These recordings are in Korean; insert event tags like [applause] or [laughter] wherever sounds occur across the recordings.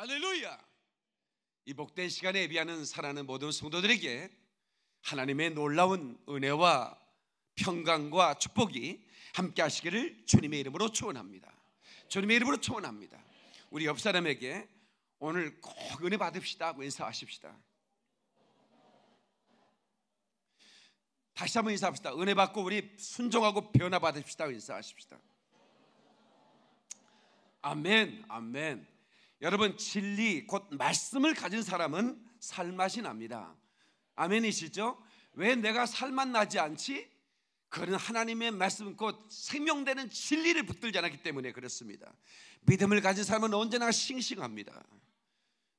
할렐루야! 이 복된 시간에 예비하는 사랑하는 모든 성도들에게 하나님의 놀라운 은혜와 평강과 축복이 함께 하시기를 주님의 이름으로 축원합니다. 주님의 이름으로 축원합니다. 우리 옆 사람에게 오늘 꼭 은혜 받읍시다 하고 인사하십시다. 다시 한번 인사합시다. 은혜 받고 우리 순종하고 변화 받읍시다 인사하십시다. 아멘, 아멘. 여러분 진리 곧 말씀을 가진 사람은 살맛이 납니다. 아멘이시죠? 왜 내가 살맛 나지 않지? 그런 하나님의 말씀 곧 생명되는 진리를 붙들지 않았기 때문에 그렇습니다. 믿음을 가진 사람은 언제나 싱싱합니다.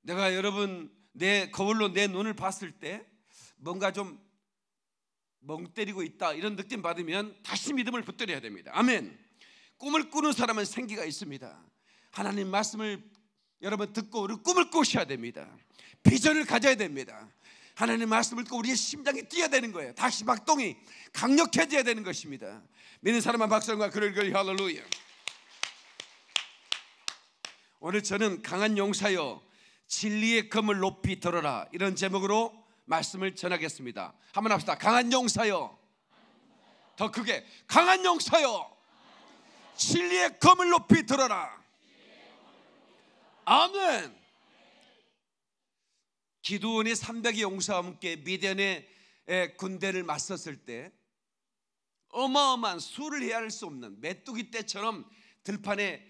내가 여러분 내 거울로 내 눈을 봤을 때 뭔가 좀멍 때리고 있다 이런 느낌 받으면 다시 믿음을 붙들어야 됩니다. 아멘. 꿈을 꾸는 사람은 생기가 있습니다. 하나님 말씀을 여러분 듣고 우리 꿈을 꾸셔야 됩니다. 비전을 가져야 됩니다. 하나님 말씀을 듣고 우리의 심장이 뛰어야 되는 거예요. 다시 박동이 강력해져야 되는 것입니다. 믿는 사람만 박수과 그를 그를 할렐루야. 오늘 저는 강한 용사여 진리의 검을 높이 들어라 이런 제목으로 말씀을 전하겠습니다. 한번 합시다. 강한 용사여. 더 크게 강한 용사여. 진리의 검을 높이 들어라. 아멘. 기도원이 300의 용사와 함께 미디안의 군대를 맞섰을 때 어마어마한 수를 헤아릴 수 없는 메뚜기 떼처럼 들판에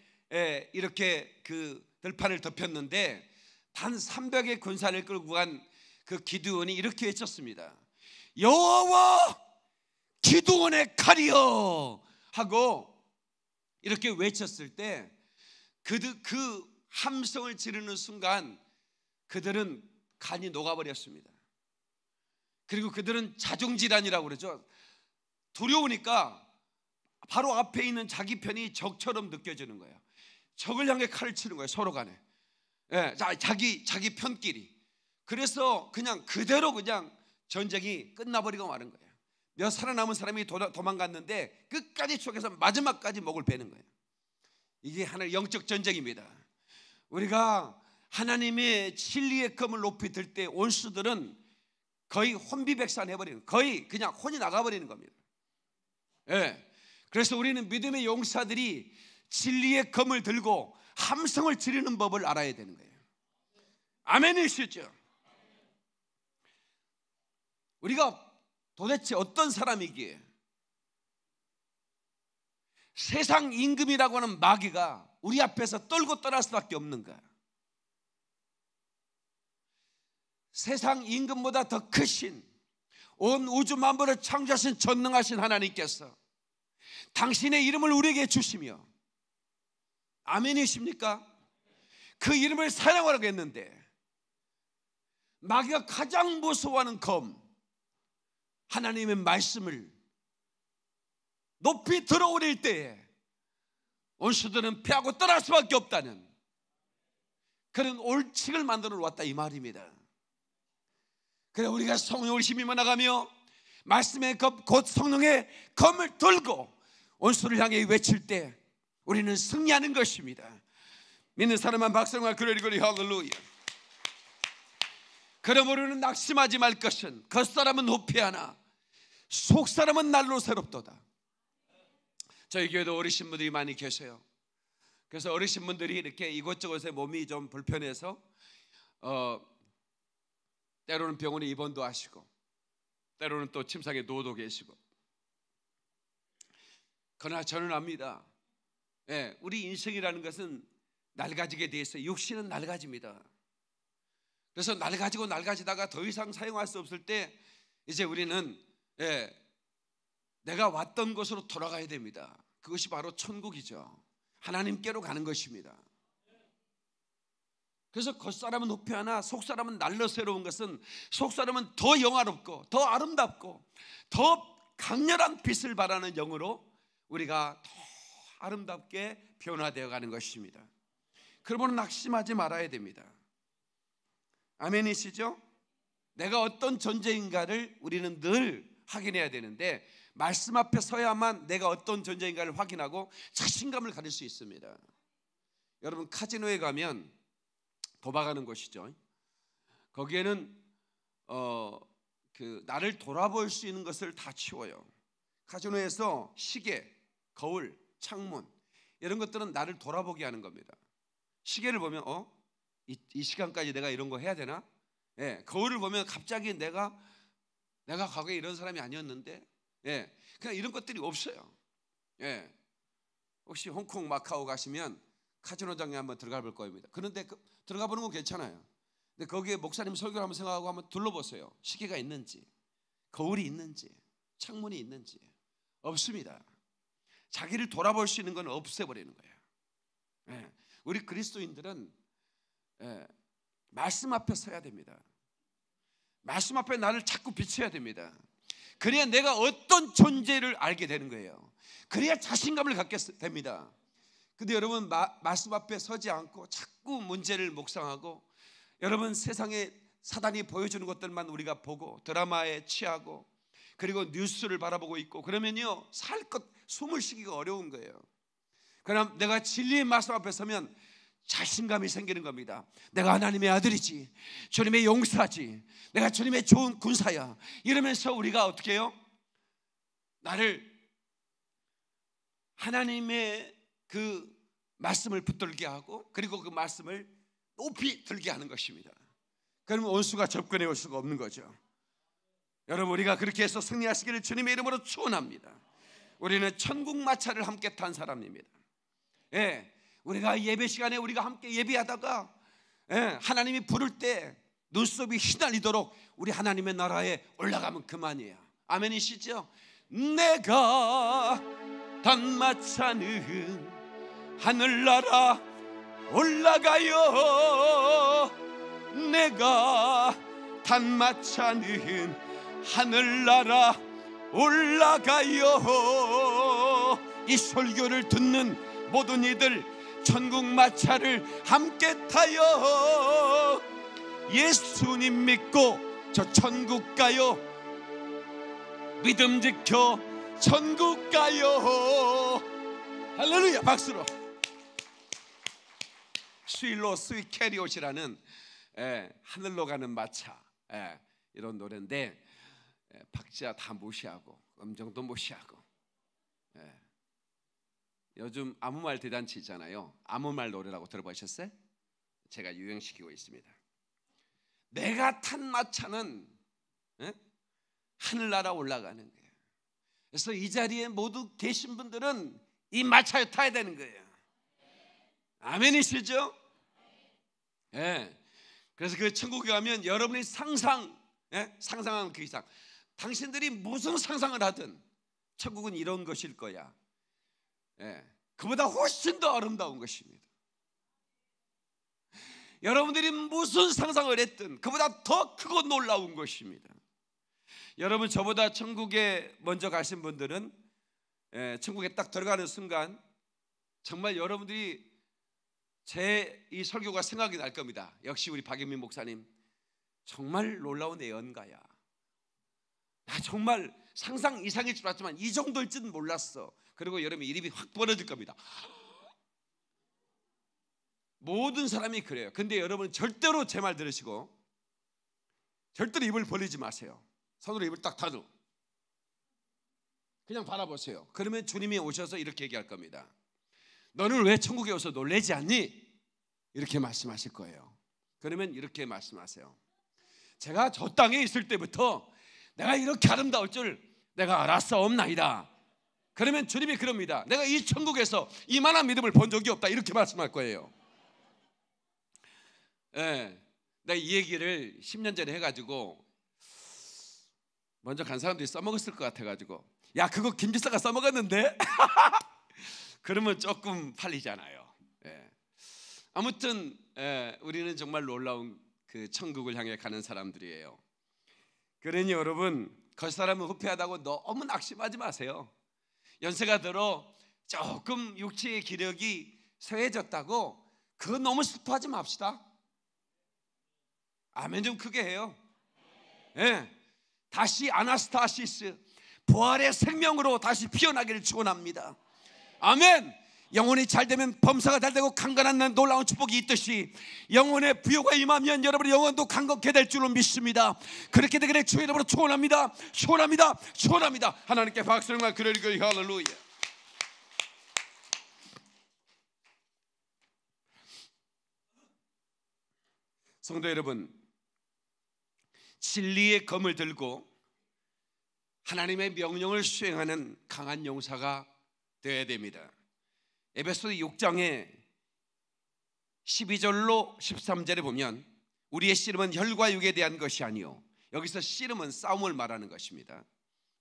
이렇게 그 들판을 덮였는데 단 300의 군사를 끌고 간 그기드원이 이렇게 외쳤습니다. 여호와 기드원의 칼이여 하고 이렇게 외쳤을 때그그 함성을 지르는 순간 그들은 간이 녹아버렸습니다. 그리고 그들은 자중질환이라고 그러죠. 두려우니까 바로 앞에 있는 자기 편이 적처럼 느껴지는 거예요. 적을 향해 칼을 치는 거예요. 서로 간에. 예, 자, 자기 자기 편끼리. 그래서 그냥 그대로 그냥 전쟁이 끝나버리고 마는 거예요. 몇 살아남은 사람이 도, 도망갔는데 끝까지 추억해서 마지막까지 목을 베는 거예요. 이게 하나의 영적 전쟁입니다. 우리가 하나님의 진리의 검을 높이 들때 원수들은 거의 혼비백산 해버리는 거의 그냥 혼이 나가버리는 겁니다. 예. 그래서 우리는 믿음의 용사들이 진리의 검을 들고 함성을 지르는 법을 알아야 되는 거예요. 아멘이시죠? 우리가 도대체 어떤 사람이기에 세상 임금이라고 하는 마귀가 우리 앞에서 떨고 떠날 수밖에 없는 거야. 세상 임금보다 더 크신 온 우주 만물을 창조하신 전능하신 하나님께서 당신의 이름을 우리에게 주시며 아멘이십니까? 그 이름을 사랑하라고 했는데 마귀가 가장 무서워하는 검 하나님의 말씀을 높이 들어오릴 때에 원수들은 피하고 떠날 수밖에 없다는 그런 올칙을 만들어 놓았다이 말입니다. 그래 우리가 성령을 힘입어 나가며 말씀의 겁, 곧 성령의 검을 들고 원수를 향해 외칠 때 우리는 승리하는 것입니다. 믿는 사람만 박수와 그러리그리 할렐루야. 그러므로는 낙심하지 말 것은 겉사람은 높이하나 속사람은 날로 새롭도다. 저희 교회도 어르신 분들이 많이 계세요. 그래서 어르신 분들이 이렇게 이곳저곳에 몸이 좀 불편해서 어, 때로는 병원에 입원도 하시고 때로는 또 침상에 누워도 계시고 그러나 저는 압니다. 예, 우리 인생이라는 것은 낡아지게 돼 있어요. 육신은 낡아집니다. 그래서 낡아지고 낡아지다가 더 이상 사용할 수 없을 때 이제 우리는 예, 내가 왔던 곳으로 돌아가야 됩니다. 그것이 바로 천국이죠. 하나님께로 가는 것입니다. 그래서 겉사람은 높여하나 속사람은 날로 새로운 것은 속사람은 더 영화롭고 더 아름답고 더 강렬한 빛을 바라는 영으로 우리가 더 아름답게 변화되어 가는 것입니다. 그러므로 낙심하지 말아야 됩니다. 아멘이시죠? 내가 어떤 존재인가를 우리는 늘 확인해야 되는데 말씀 앞에 서야만 내가 어떤 존재인가를 확인하고 자신감을 가질 수 있습니다. 여러분 카지노에 가면 도박하는 곳이죠. 거기에는 어 그 나를 돌아볼 수 있는 것을 다 치워요. 카지노에서 시계, 거울, 창문 이런 것들은 나를 돌아보게 하는 겁니다. 시계를 보면 어? 이, 이 시간까지 내가 이런 거 해야 되나? 예, 거울을 보면 갑자기 내가 내가 과거에 이런 사람이 아니었는데 예, 그냥 이런 것들이 없어요. 예, 혹시 홍콩 마카오 가시면 카지노장에 한번 들어가 볼 겁니다. 그런데 그, 들어가 보는 건 괜찮아요. 근데 거기에 목사님 설교를 한번 생각하고 한번 둘러보세요. 시계가 있는지, 거울이 있는지, 창문이 있는지 없습니다. 자기를 돌아볼 수 있는 건 없애버리는 거예요. 예. 우리 그리스도인들은 예, 말씀 앞에 서야 됩니다. 말씀 앞에 나를 자꾸 비춰야 됩니다. 그래야 내가 어떤 존재를 알게 되는 거예요. 그래야 자신감을 갖게 됩니다. 근데 여러분 마, 말씀 앞에 서지 않고 자꾸 문제를 묵상하고 여러분 세상에 사단이 보여주는 것들만 우리가 보고 드라마에 취하고 그리고 뉴스를 바라보고 있고 그러면요 살 것 숨을 쉬기가 어려운 거예요. 그럼 내가 진리의 말씀 앞에 서면 자신감이 생기는 겁니다. 내가 하나님의 아들이지, 주님의 용사지, 내가 주님의 좋은 군사야. 이러면서 우리가 어떻게 해요? 나를 하나님의 그 말씀을 붙들게 하고 그리고 그 말씀을 높이 들게 하는 것입니다. 그러면 원수가 접근해 올 수가 없는 거죠. 여러분 우리가 그렇게 해서 승리하시기를 주님의 이름으로 추원합니다 우리는 천국 마차를 함께 탄 사람입니다. 예, 우리가 예배 시간에 우리가 함께 예배하다가 예, 하나님이 부를 때 눈썹이 휘날리도록 우리 하나님의 나라에 올라가면 그만이야. 아멘이시죠? 내가 단마차는 하늘나라 올라가요. 내가 단마차는 하늘나라 올라가요. 이 설교를 듣는 모든 이들 천국 마차를 함께 타요 예수님 믿고 저 천국 가요 믿음 지켜 천국 가요 할렐루야 박수로 스윌로 스위캐리옷이라는 예, 하늘로 가는 마차 에, 예, 이런 노래인데 예, 박자 다 무시하고 음정도 무시하고 에, 요즘 아무 말 대잔치 있잖아요. 아무 말 노래라고 들어보셨어요? 제가 유행시키고 있습니다. 내가 탄 마차는 에? 하늘나라 올라가는 거예요. 그래서 이 자리에 모두 계신 분들은 이 마차에 타야 되는 거예요. 아멘이시죠? 예. 그래서 그 천국에 가면 여러분이 상상, 예? 상상한 그 이상, 당신들이 무슨 상상을 하든 천국은 이런 것일 거야. 예, 그보다 훨씬 더 아름다운 것입니다. 여러분들이 무슨 상상을 했든 그보다 더 크고 놀라운 것입니다. 여러분 저보다 천국에 먼저 가신 분들은 예, 천국에 딱 들어가는 순간 정말 여러분들이 제 이 설교가 생각이 날 겁니다. 역시 우리 박영민 목사님 정말 놀라운 예언가야. 아, 정말 상상 이상일 줄 알았지만 이 정도일 지는 몰랐어. 그리고 여러분 이름이 확 벌어질 겁니다. 모든 사람이 그래요. 근데 여러분 절대로 제 말 들으시고 절대로 입을 벌리지 마세요. 손으로 입을 딱 닫아. 그냥 바라보세요. 그러면 주님이 오셔서 이렇게 얘기할 겁니다. 너는 왜 천국에 와서 놀래지 않니? 이렇게 말씀하실 거예요. 그러면 이렇게 말씀하세요. 제가 저 땅에 있을 때부터 내가 이렇게 아름다울 줄 내가 알았어없나이다 그러면 주님이 그럽니다. 내가 이 천국에서 이만한 믿음을 본 적이 없다. 이렇게 말씀할 거예요. 예. 내가 이 얘기를 10년 전에 해가지고 먼저 간 사람들이 써먹었을 것 같아가지고 야 그거 김지사가 써먹었는데 [laughs] 그러면 조금 팔리잖아요. 예. 아무튼 예, 우리는 정말 놀라운 그 천국을 향해 가는 사람들이에요. 그러니 여러분 겉사람은 후패하다고 너무 낙심하지 마세요. 연세가 들어 조금 육체의 기력이 쇠해졌다고 그거 너무 슬퍼하지 맙시다. 아멘 좀 크게 해요. 예. 네. 다시 아나스타시스 부활의 생명으로 다시 피어나기를 축원합니다. 아멘. 영혼이 잘 되면 범사가 잘 되고 강건한 난 놀라운 축복이 있듯이 영혼의 부여가 임하면 여러분의 영혼도 강건케 될 줄로 믿습니다. 그렇게 되기를 주의 이름으로 초원합니다. 초원합니다. 초원합니다. 하나님께 박수를과 그를 그 할렐루야. 성도 여러분, 진리의 검을 들고 하나님의 명령을 수행하는 강한 용사가 되어야 됩니다. 에베소 6장에 12절로 13절에 보면 우리의 씨름은 혈과 육에 대한 것이 아니요 여기서 씨름은 싸움을 말하는 것입니다.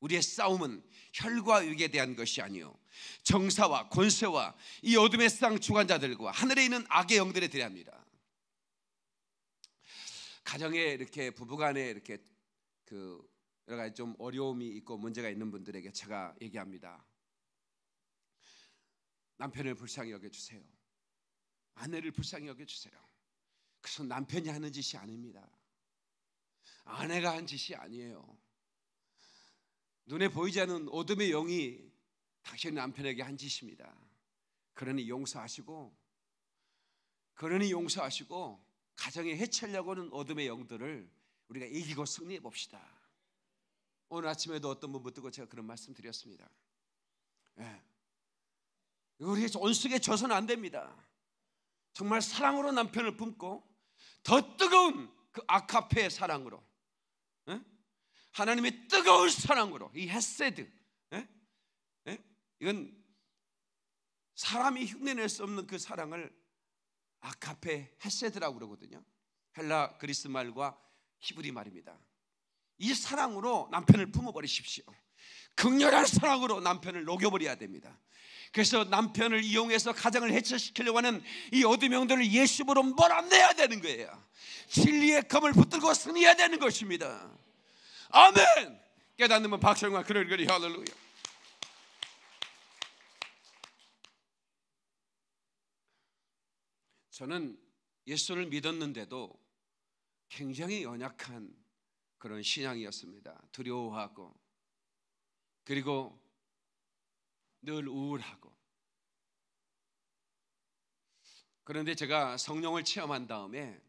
우리의 싸움은 혈과 육에 대한 것이 아니요 정사와 권세와 이 어둠의 쌍 주관자들과 하늘에 있는 악의 영들에 대합니다. 가정에 이렇게 부부간에 이렇게 그 여러 가지 좀 어려움이 있고 문제가 있는 분들에게 제가 얘기합니다. 남편을 불쌍히 여겨주세요. 아내를 불쌍히 여겨주세요. 그래서 남편이 하는 짓이 아닙니다. 아내가 한 짓이 아니에요. 눈에 보이지 않는 어둠의 영이 당신 남편에게 한 짓입니다. 그러니 용서하시고, 그러니 용서하시고, 가정에 해치려고 하는 어둠의 영들을 우리가 이기고 승리해 봅시다. 오늘 아침에도 어떤 분부 뜨고 제가 그런 말씀 드렸습니다. 예. 우리 온숙에 져서는 안 됩니다. 정말 사랑으로 남편을 품고 더 뜨거운 그 아카페의 사랑으로 에? 예? 하나님의 뜨거운 사랑으로 이 헤세드 에? 예? 에? 예? 이건 사람이 흉내낼 수 없는 그 사랑을 아카페 헤세드라고 그러거든요. 헬라 그리스 말과 히브리 말입니다. 이 사랑으로 남편을 품어버리십시오. 극렬한 사랑으로 남편을 녹여버려야 됩니다. 그래서 남편을 이용해서 가정을 해체시키려고 하는 이 어둠 영들을 예수로 으 몰아내야 되는 거예요. 진리의 검을 붙들고 승리해야 되는 것입니다. 아멘. 깨닫는 박수영과 그를 그리 할렐루야. 저는 예수를 믿었는데도 굉장히 연약한 그런 신앙이었습니다. 두려워하고 그리고 늘 우울하고 그런데 제가 성령을 체험한 다음에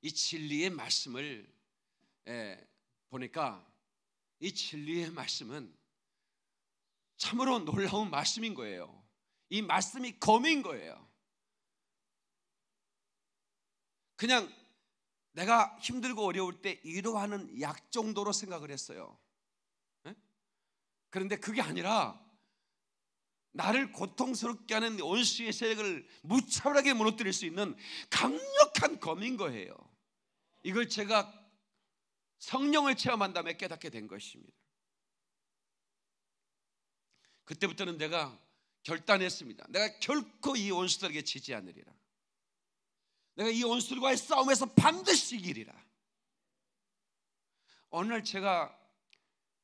이 진리의 말씀을 에, 예, 보니까 이 진리의 말씀은 참으로 놀라운 말씀인 거예요. 이 말씀이 검인 거예요. 그냥 내가 힘들고 어려울 때 위로하는 약 정도로 생각을 했어요. 그런데 그게 아니라 나를 고통스럽게 하는 원수의 세력을 무차별하게 무너뜨릴 수 있는 강력한 검인 거예요. 이걸 제가 성령을 체험한 다음에 깨닫게 된 것입니다. 그때부터는 내가 결단했습니다. 내가 결코 이 원수들에게 지지 않으리라. 내가 이 원수들과의 싸움에서 반드시 이기리라. 어느 날 제가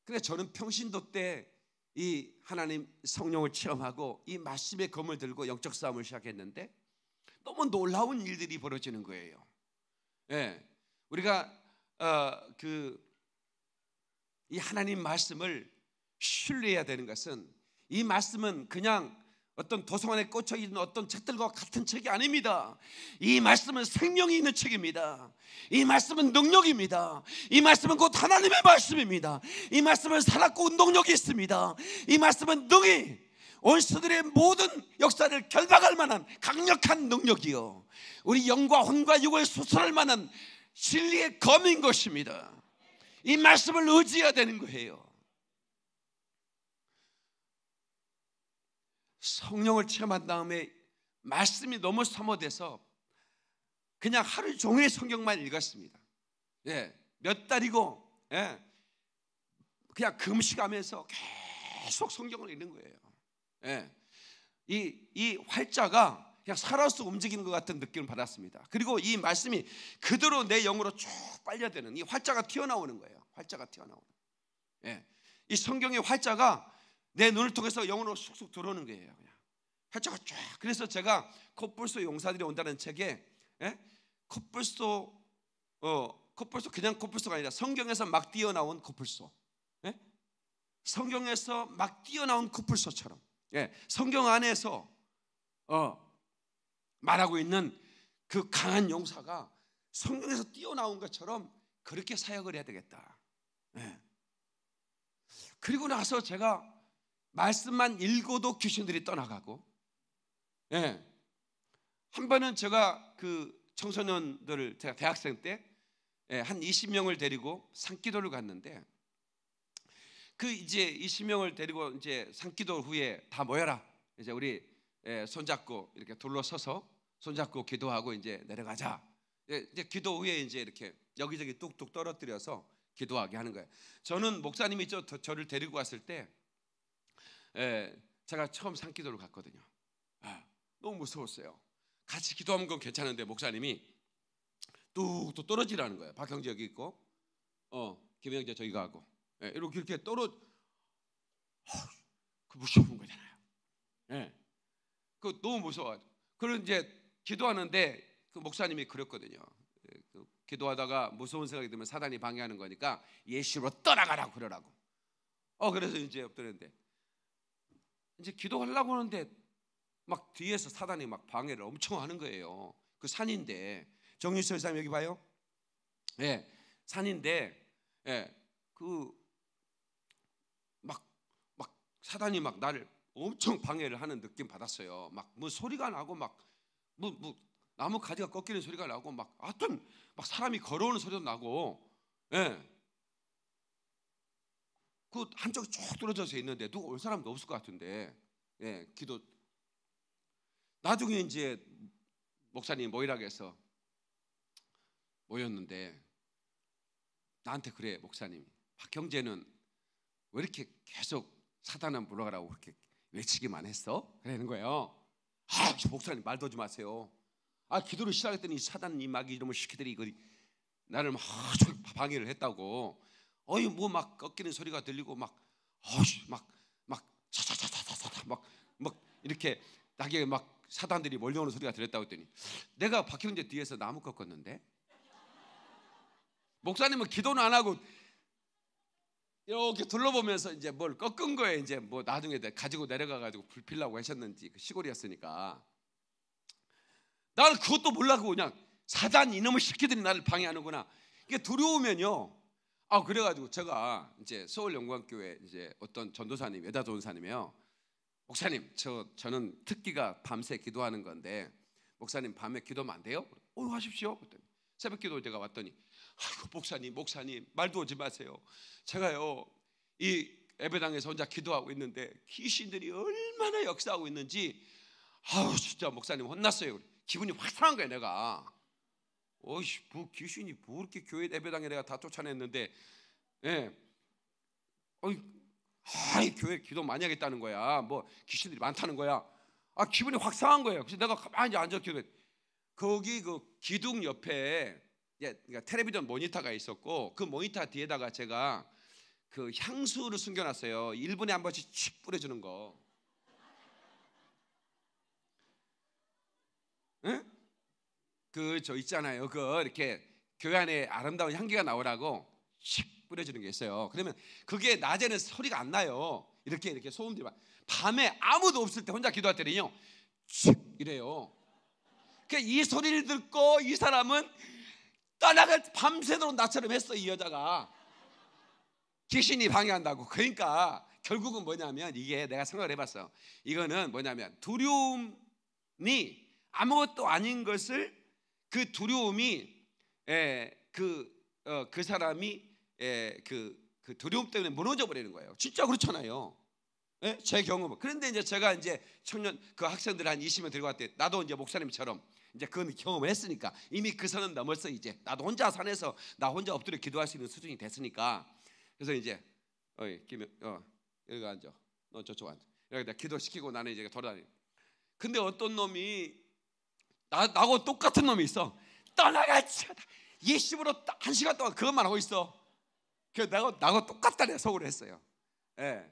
그 근데 저는 평신도 때 이 하나님 성령을 체험하고 이 말씀의 검을 들고 영적 싸움을 시작했는데 너무 놀라운 일들이 벌어지는 거예요. 예, 우리가 어, 그이 하나님 말씀을 신뢰해야 되는 것은 이 말씀은 그냥 어떤 도서관에 꽂혀 있는 어떤 책들과 같은 책이 아닙니다. 이 말씀은 생명이 있는 책입니다. 이 말씀은 능력입니다. 이 말씀은 곧 하나님의 말씀입니다. 이 말씀은 살았고 운동력이 있습니다. 이 말씀은 능히 원수들의 모든 역사를 결박할 만한 강력한 능력이요. 우리 영과 혼과 육을 수술할 만한 진리의 검인 것입니다. 이 말씀을 의지해야 되는 거예요. 성령을 체험한 다음에 말씀이 너무 소모돼서 그냥 하루 종일 성경만 읽었습니다. 예, 몇 달이고 예, 그냥 금식하면서 계속 성경을 읽는 거예요. 예, 이, 이 활자가 그냥 살아서 움직이는 것 같은 느낌을 받았습니다. 그리고 이 말씀이 그대로 내 영으로 쭉 빨려드는 이 활자가 튀어나오는 거예요. 활자가 튀어나오는. 예. 이 성경의 활자가 내 눈을 통해서 영으로 쑥쑥 들어오는 거예요. 그냥 혈자가 쫙. 그래서 제가 콧불소 용사들이 온다는 책에 예? 콧불소 어 콧불소 그냥 콧불소가 아니라 성경에서 막 뛰어나온 콧불소. 예? 성경에서 막 뛰어나온 콧불소처럼. 예? 성경 안에서 어 말하고 있는 그 강한 용사가 성경에서 뛰어나온 것처럼 그렇게 사역을 해야 되겠다. 예? 그리고 나서 제가 말씀만 읽어도 귀신들이 떠나가고 예. 한 번은 제가 그 청소년들을 제가 대학생 때한 예, 20명을 데리고 산기도를 갔는데 그 이제 20명을 데리고 이제 산기도 후에 다 모여라. 이제 우리 예, 손잡고 이렇게 둘러서서 손잡고 기도하고 이제 내려가자. 예, 이제 기도 후에 이제 이렇게 여기저기 뚝뚝 떨어뜨려서 기도하게 하는 거예요. 저는 목사님이 저, 저를 데리고 왔을 때 예, 제가 처음 산기도를 갔거든요. 아, 너무 무서웠어요. 같이 기도하는 건 괜찮은데 목사님이 뚝 또 떨어지라는 거예요. 박형재 여기 있고, 어 김영재 저기 가고 예, 이렇게 이렇게 떨어. 허, 그 무서운 거잖아요. 예, 그 너무 무서워. 그런 이제 기도하는데 그 목사님이 그랬거든요. 예, 그 기도하다가 무서운 생각이 들면 사단이 방해하는 거니까 예시로 떠나가라 그러라고. 어 그래서 이제 엎드렸는데 이제 기도하려고 하는데 막 뒤에서 사단이 막 방해를 엄청 하는 거예요. 그 산인데 정유철 사람 여기 봐요. 예, 네, 산인데 예, 그 막막 막 사단이 막 나를 엄청 방해를 하는 느낌 받았어요. 막 뭐 소리가 나고 막 뭐뭐 뭐, 뭐 나무 가지가 꺾이는 소리가 나고 막아여튼막 사람이 걸어오는 소리도 나고 예. 그 한쪽이 쭉 떨어져서 있는데 누가 올 사람도 없을 것 같은데 예, 기도 나중에 이제 목사님 모이락에서 모였는데 나한테 그래 목사님 박형재는 왜 이렇게 계속 사단은 물러가라고 그렇게 외치기만 했어? 그러는 거예요 아 목사님 말 더지 마세요 아 기도를 시작했더니 사단이 막이러면 시키들이 이거 그 나를 막 방해를 했다고 어이 뭐 막 꺾이는 소리가 들리고 막 어이 막막 차차차차차차 막막 이렇게 나게 막 사단들이 몰려오는 소리가 들렸다고 했더니 내가 박형제 뒤에서 나무 꺾었는데 목사님은 기도는 안 하고 이렇게 둘러보면서 이제 뭘 꺾은 거에 이제 뭐 나중에 가지고 내려가 가지고 불필라고 하셨는지 그 시골이었으니까 나는 그것도 몰라고 그냥 사단 이놈의 시키들이 나를 방해하는구나 이게 두려우면요 아 그래가지고 제가 이제 서울 연구원교회 이제 어떤 전도사님 여자 전도사님이요 목사님 저 저는 특기가 밤새 기도하는 건데 목사님 밤에 기도하면 안 돼요? 어 하십시오. 그랬더니 새벽 기도 제가 왔더니 아이고 목사님 목사님 말도 오지 마세요. 제가요 이 예배당에서 혼자 기도하고 있는데 귀신들이 얼마나 역사하고 있는지 아우 진짜 목사님 혼났어요. 기분이 화상한 거예요 내가. 어이씨, 뭐 귀신이 뭐 이렇게 교회 예배당에 내가 다 쫓아냈는데, 예, 어이, 아이 교회 기도 많이 하겠다는 거야. 뭐 귀신들이 많다는 거야. 아 기분이 확 상한 거예요. 그래서 내가 가만히 앉아 기도해. 거기 그 기둥 옆에 예, 그러니까 텔레비전 모니터가 있었고 그 모니터 뒤에다가 제가 그 향수를 숨겨놨어요. 1분에 한 번씩 칙 뿌려주는 거. 응? 예? 그저 있잖아요. 그 이렇게 교회 안에 아름다운 향기가 나오라고 씩 뿌려주는 게 있어요. 그러면 그게 낮에는 소리가 안 나요. 이렇게 이렇게 소음들이 막 밤에 아무도 없을 때 혼자 기도할 때는요. 씩 이래요. 그이 그러니까 소리를 듣고 이 사람은 떠나갈 밤새도록 나처럼 했어 이 여자가 귀신이 방해한다고 그러니까 결국은 뭐냐면 이게 내가 생각을 해봤어 이거는 뭐냐면 두려움이 아무것도 아닌 것을 그 두려움이 그그 예, 어, 그 사람이 예, 그, 그 두려움 때문에 무너져 버리는 거예요. 진짜 그렇잖아요. 예? 제 경험. 그런데 이제 제가 이제 청년 그 학생들 한 20명 데리고 왔대. 나도 이제 목사님처럼 이제 그 경험을 했으니까 이미 그 선은 넘었어 이제. 나도 혼자 산에서 나 혼자 엎드려 기도할 수 있는 수준이 됐으니까. 그래서 이제 어이 김어 여기 앉아. 너 저쪽 앉아. 이렇게 기도 시키고 나는 이제 돌아다니. 근데 어떤 놈이 나, 나하고 똑같은 놈이 있어. 떠나가지예심으수로한 시간 동안 그것만 하고 있어. 그 나하고, 나하고 똑같다래 속으로 했어요. 예.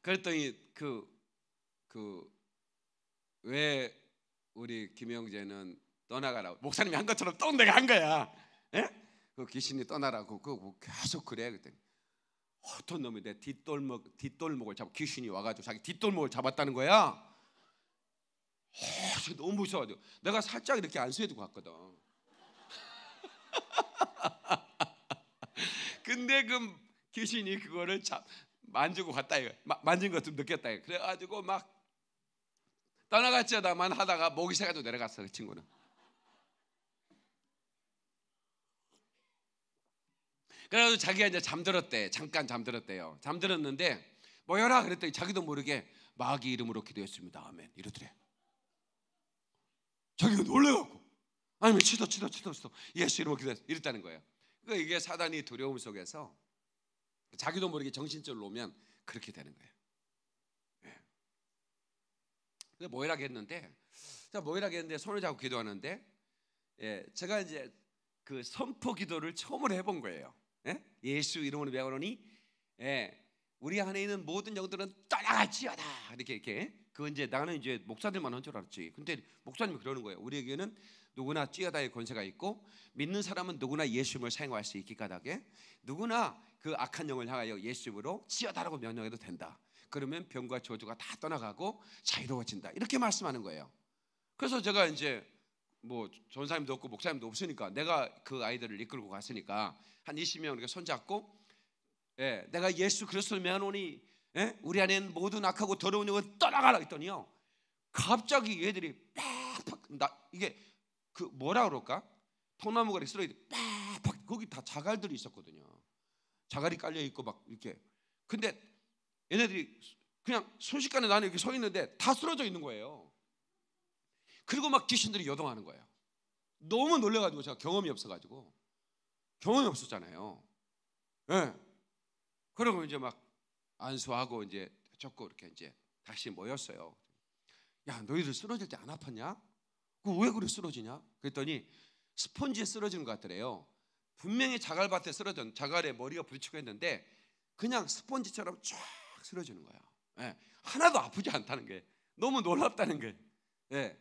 그랬더니 그 그 왜 우리 김영재는 떠나가라고 목사님이 한 것처럼 또 내가 한 거야. 예? 그 귀신이 떠나라고 그 계속 그래 그랬더니 어떤 놈이 내뒷돌목 뒷골목을 잡고 귀신이 와가지고 자기 뒷돌목을 잡았다는 거야. 어, 너무 무서워가지고 내가 살짝 이렇게 안수해두고 갔거든. [laughs] 근데 그 귀신이 그거를 참 만지고 갔다 이거 만진 것 좀 느꼈다 이거 그래가지고 막떠나갔지나만 하다가 목이 새가지고 내려갔어 그 친구는. 그래가지고 자기가 이제 잠들었대 잠깐 잠들었대요 잠들었는데 뭐여라 그랬더니 자기도 모르게 마귀 이름으로 기도했습니다 아멘 이러더래 자기가 놀래갖고 아니면 치다 치다 치다 치다 예수 이름으로 기도 이랬다는 거예요. 그러니까 이게 사단이 두려움 속에서 자기도 모르게 정신적으로 오면 그렇게 되는 거예요. 네. 모이라고 했는데 자 모이라고 했는데 손을 잡고 기도하는데 예, 제가 이제 그 선포 기도를 처음으로 해본 거예요. 예? 수 이름으로 배우노니 예, 우리 안에 있는 모든 영들은 떠나갈지어다 이렇게 이렇게 그건 이제 나는 이제 목사들만 한 줄 알았지. 근데 목사님이 그러는 거예요. 우리에게는 누구나 뛰어다닐 권세가 있고 믿는 사람은 누구나 예수님을 사용할 수 있기 까닭에 누구나 그 악한 영을 향하여 예수님으로 뛰어다라고 명령해도 된다. 그러면 병과 저주가 다 떠나가고 자유로워진다. 이렇게 말씀하는 거예요. 그래서 제가 이제 뭐 전사님도 없고 목사님도 없으니까 내가 그 아이들을 이끌고 갔으니까 한 20명 이렇게 손잡고 예, 내가 예수 그리스도를 면하니 에? 예? 우리 안에는 모든 악하고 더러운 영은 떠나가라 했더니요. 갑자기 얘들이 팍팍 나 이게 그 뭐라 그럴까? 통나무가 쓰러 있 팍팍 거기 다 자갈들이 있었거든요. 자갈이 깔려 있고 막 이렇게. 근데 얘네들이 그냥 순식간에 나는 이렇게 서 있는데 다 쓰러져 있는 거예요. 그리고 막 귀신들이 여동하는 거예요. 너무 놀래가지고 제가 경험이 없어가지고 경험이 없었잖아요. 예. 그러고 이제 막 안수하고 이제 쫓고 이렇게 이제 다시 모였어요. 야 너희들 쓰러질 때 안 아팠냐? 그 왜 그래 쓰러지냐? 그랬더니 스펀지에 쓰러지는 것 같더래요. 분명히 자갈밭에 쓰러진 자갈에 머리가 부딪히 했는데 그냥 스펀지처럼 쫙 쓰러지는 거야. 예, 하나도 아프지 않다는 게 너무 놀랍다는 게. 예,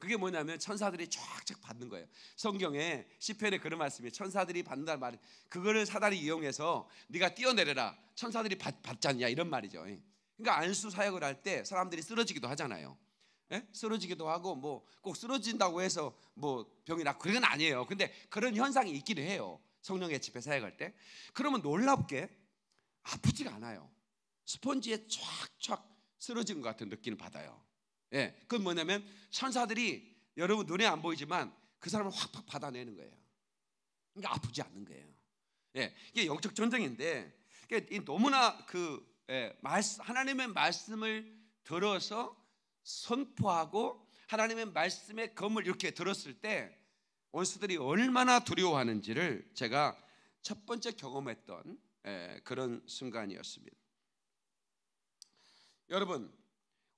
그게 뭐냐면 천사들이 쫙쫙 받는 거예요. 성경에 시편에 그런 말씀이 천사들이 받는다 는 말이 그거를 사단이 이용해서 네가 뛰어내려라. 천사들이 받, 받잖냐 이런 말이죠. 예. 그러니까 안수 사역을 할 때 사람들이 쓰러지기도 하잖아요. 예? 쓰러지기도 하고 뭐 꼭 쓰러진다고 해서 뭐 병이 나 그건 아니에요. 근데 그런 현상이 있기는 해요. 성령의 집회 사역할 때 그러면 놀랍게 아프지가 않아요. 스펀지에 촥촥 쓰러진 것 같은 느낌을 받아요. 예, 그건 뭐냐면 천사들이 여러분 눈에 안 보이지만 그 사람을 확확 받아내는 거예요. 그러니까 아프지 않는 거예요. 예, 이게 영적 전쟁인데 그러 너무나 그 예, 말씀, 하나님의 말씀을 들어서 선포하고 하나님의 말씀의 검을 이렇게 들었을 때 원수들이 얼마나 두려워하는지를 제가 첫 번째 경험했던 예, 그런 순간이었습니다. 여러분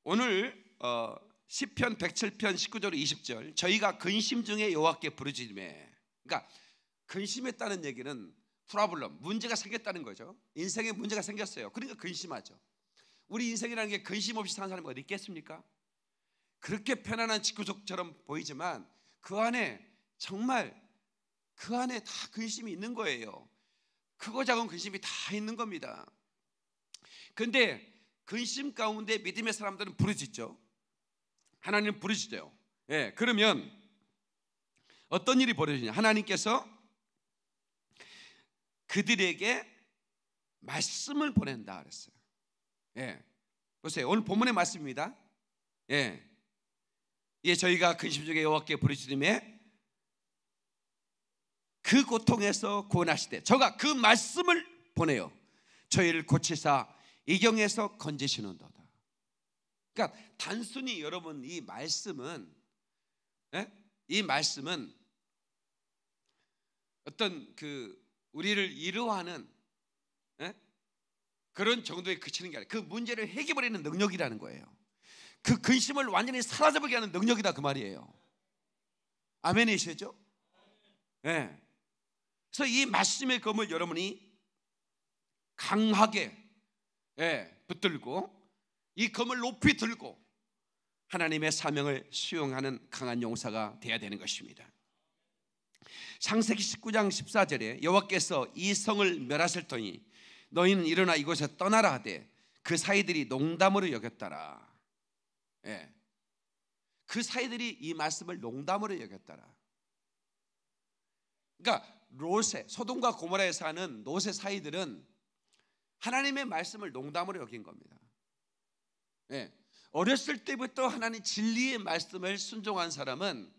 오늘 1 0편 107편 19절 20절 저희가 근심 중에 여호와께 부르짖음에 그러니까 근심했다는 얘기는 프라블럼 문제가 생겼다는 거죠. 인생에 문제가 생겼어요. 그러니까 근심하죠. 우리 인생이라는 게 근심 없이 사는 사람이 어디 있겠습니까? 그렇게 편안한 직구석처럼 보이지만 그 안에 정말 그 안에 다 근심이 있는 거예요. 크고 작은 근심이 다 있는 겁니다. 근데 근심 가운데 믿음의 사람들은 부르짖죠. 하나님 부르시죠 예, 그러면 어떤 일이 벌어지냐? 하나님께서 그들에게 말씀을 보낸다 그랬어요. 예. 보세요. 오늘 본문의 말씀입니다. 예. 예, 저희가 근심 중에 여호와께 부르짖음그 고통에서 구원하시되 저가 그 말씀을 보내요. 저희를 고치사 이경에서 건지시는도다. 그러니까 단순히 여러분 이 말씀은 예? 이 말씀은 어떤 그 우리를 이루하는 예? 그런 정도에 그치는 게 아니라 그 문제를 해결해버리는 능력이라는 거예요. 그 근심을 완전히 사라져버리게 하는 능력이다 그 말이에요. 아멘이시죠? 예. 그래서 이 말씀의 검을 여러분이 강하게 예, 붙들고 이 검을 높이 들고 하나님의 사명을 수용하는 강한 용사가 되어야 되는 것입니다. 창세기 19장 14절에 여호와께서 이 성을 멸하실 터니 너희는 일어나 이곳에 떠나라 하되 그 사이들이 농담으로 여겼더라. 예. 그 사이들이 이 말씀을 농담으로 여겼더라. 그러니까 로세 소돔과 고모라에 사는 노세 사이들은 하나님의 말씀을 농담으로 여긴 겁니다. 예. 어렸을 때부터 하나님 진리의 말씀을 순종한 사람은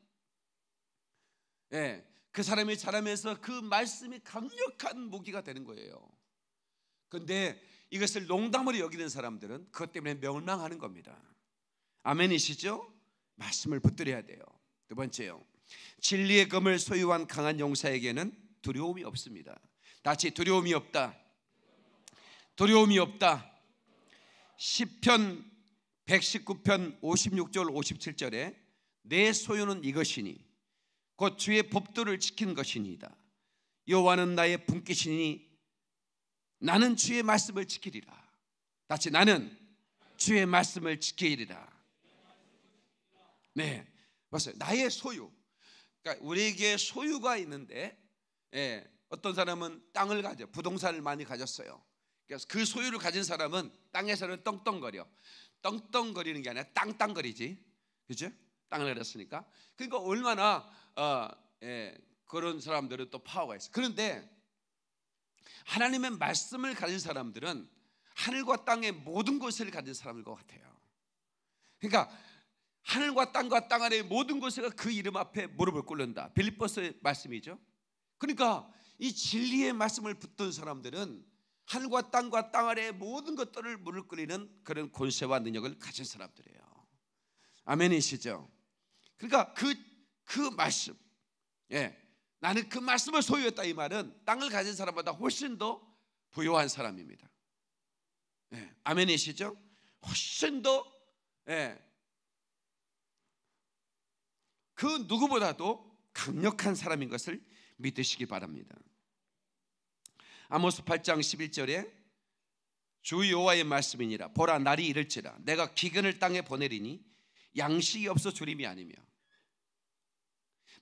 예, 그 사람이 자라면서 그 말씀이 강력한 무기가 되는 거예요. 근데 이것을 농담으로 여기는 사람들은 그것 때문에 멸망하는 겁니다. 아멘이시죠? 말씀을 붙들어야 돼요. 두 번째요. 진리의 검을 소유한 강한 용사에게는 두려움이 없습니다. 다시 두려움이 없다. 두려움이 없다. 시편 119편 56절 57절에 내 소유는 이것이니 곧 주의 법도를 지킨 것이니이다. 여호와는 나의 분기시니 나는 주의 말씀을 지키리라. 다시 나는 주의 말씀을 지키리라. 네, 맞아요. 나의 소유. 그러니까 우리에게 소유가 있는데, 예, 어떤 사람은 땅을 가져, 부동산을 많이 가졌어요. 그래서 그 소유를 가진 사람은 땅에서는 떵떵거려. 떵떵거리는 게 아니라 땅땅거리지. 그죠? 땅을 그렸으니까. 그러니까 얼마나 어, 예, 그런 사람들은 또 파워가 있어. 그런데 하나님의 말씀을 가진 사람들은 하늘과 땅의 모든 것을 가진 사람들과 같아요. 그러니까 하늘과 땅과 땅아의 모든 것을 그 이름 앞에 무릎을 꿇는다. 빌립보스의 말씀이죠. 그러니까 이 진리의 말씀을 붙든 사람들은 하늘과 땅과 땅아래 모든 것들을 물을 끓이는 그런 권세와 능력을 가진 사람들이에요. 아멘이시죠? 그러니까 그, 그 말씀, 예, 나는 그 말씀을 소유했다 이 말은 땅을 가진 사람보다 훨씬 더 부유한 사람입니다. 예, 아멘이시죠? 훨씬 더 예, 그 누구보다도 강력한 사람인 것을 믿으시기 바랍니다. 아모스 8장 11절에 주 여호와의 말씀이니라 보라 날이 이를지라 내가 기근을 땅에 보내리니 양식이 없어 주림이 아니며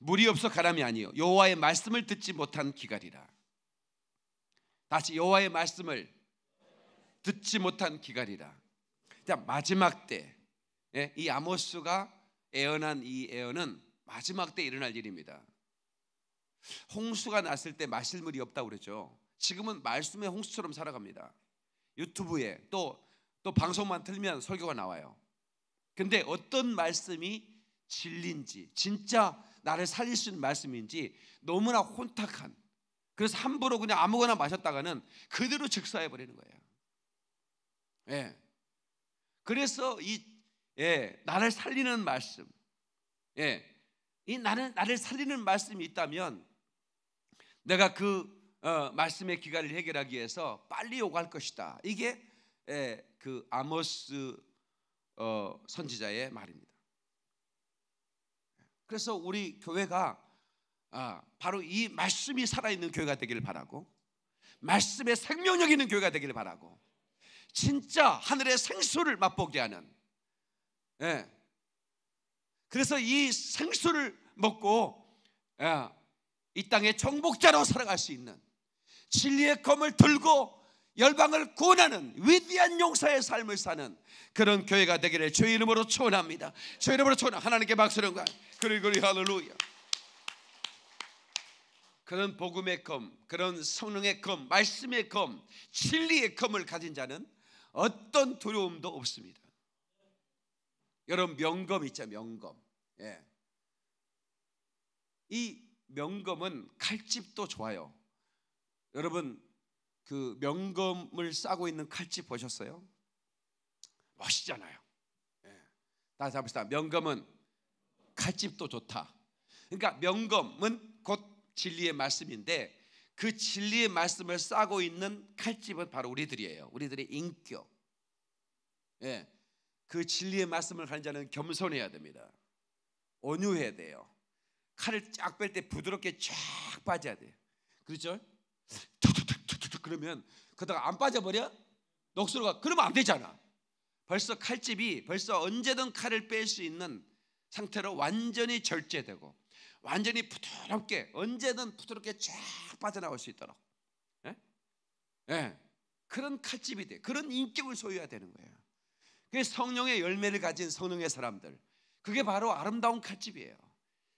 물이 없어 가람이 아니요 여호와의 말씀을 듣지 못한 기갈이라 다시 여호와의 말씀을 듣지 못한 기갈이라 마지막 때이 예, 아모스가 애언한 이 애언은 마지막 때 일어날 일입니다. 홍수가 났을 때 마실 물이 없다고 그러죠 지금은 말씀의 홍수처럼 살아갑니다. 유튜브에 또, 또 방송만 틀면 설교가 나와요. 근데 어떤 말씀이 진리인지, 진짜 나를 살릴 수 있는 말씀인지 너무나 혼탁한. 그래서 함부로 그냥 아무거나 마셨다가는 그대로 즉사해 버리는 거예요. 예. 그래서 이 예, 나를 살리는 말씀. 예. 이 나는 나를 살리는 말씀이 있다면 내가 그 어, 말씀의 기가를 해결하기 위해서 빨리 요구할 것이다. 이게 예, 그 아모스 어, 선지자의 말입니다. 그래서 우리 교회가 아, 바로 이 말씀이 살아있는 교회가 되기를 바라고 말씀의 생명력 있는 교회가 되기를 바라고 진짜 하늘의 생수를 맛보게 하는 예. 그래서 이 생수를 먹고 예, 이 땅의 정복자로 살아갈 수 있는 진리의 검을 들고 열방을 구원하는 위대한 용사의 삶을 사는 그런 교회가 되기를 주의 이름으로 초원합니다. 주의 이름으로 초원 하나님께 박수를 가. 그리고 할렐루야. 그런 복음의 검, 그런 성능의 검, 말씀의 검, 진리의 검을 가진 자는 어떤 두려움도 없습니다. 여러분 명검 있죠, 명검. 예. 이 명검은 칼집도 좋아요. 여러분 그 명검을 싸고 있는 칼집 보셨어요? 멋있잖아요. 예. 다시 합시다. 명검은 칼집도 좋다. 그러니까 명검은 곧 진리의 말씀인데 그 진리의 말씀을 싸고 있는 칼집은 바로 우리들이에요. 우리들의 인격. 예. 그 진리의 말씀을 가는 자는 겸손해야 됩니다. 온유해야 돼요. 칼을 쫙 뺄 때 부드럽게 쫙 빠져야 돼요. 그렇죠? 툭툭툭툭 그러면 그러다가 안 빠져버려? 녹슬어가 그러면 안 되잖아. 벌써 칼집이 벌써 언제든 칼을 뺄 수 있는 상태로 완전히 절제되고 완전히 부드럽게 언제든 부드럽게 쫙 빠져나올 수 있도록 예? 예. 그런 칼집이 돼 그런 인격을 소유해야 되는 거예요 그게 성령의 열매를 가진 성령의 사람들 그게 바로 아름다운 칼집이에요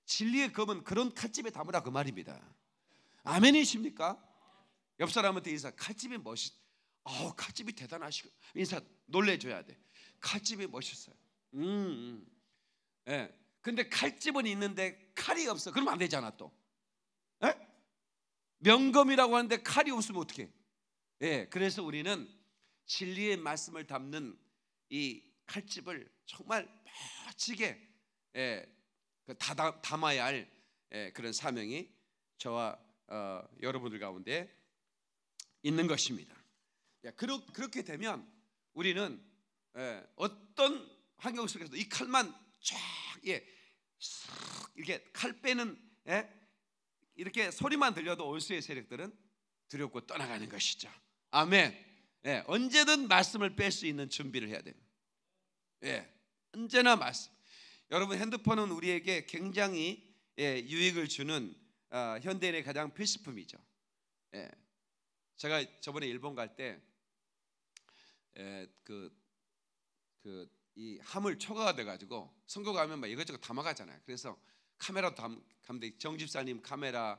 진리의 검은 그런 칼집에 담으라 그 말입니다 아멘이십니까? 옆 사람한테 인사 칼집이 멋있 아 칼집이 대단하시고 인사 놀래줘야 돼 칼집이 멋있어요 음, 음. 예. 근데 칼집은 있는데 칼이 없어 그러면 안 되잖아 또 예? 명검이라고 하는데 칼이 없으면 어떻게 예 그래서 우리는 진리의 말씀을 담는 이 칼집을 정말 멋지게 예, 그 담아야 할 예, 그런 사명이 저와 어, 여러분들 가운데 있는 것입니다. 예, 그렇게 되면 우리는 예, 어떤 환경 속에서도 이 칼만 쫙 예, 이렇게 칼 빼는 이렇게 소리만 들려도 올수의 세력들은 두렵고 떠나가는 것이죠. 아멘. 언제든 말씀을 뺄 수 있는 준비를 해야 돼요. 예, 언제나 말씀. 여러분 핸드폰은 우리에게 굉장히 유익을 주는 아, 현대인의 가장 필수품이죠. 제가 저번에 일본 갈때그그 이 함을 초과가 돼가지고 선거 가면 막 이것저것 담아가잖아요. 그래서 카메라도 담 담대 정 집사님 카메라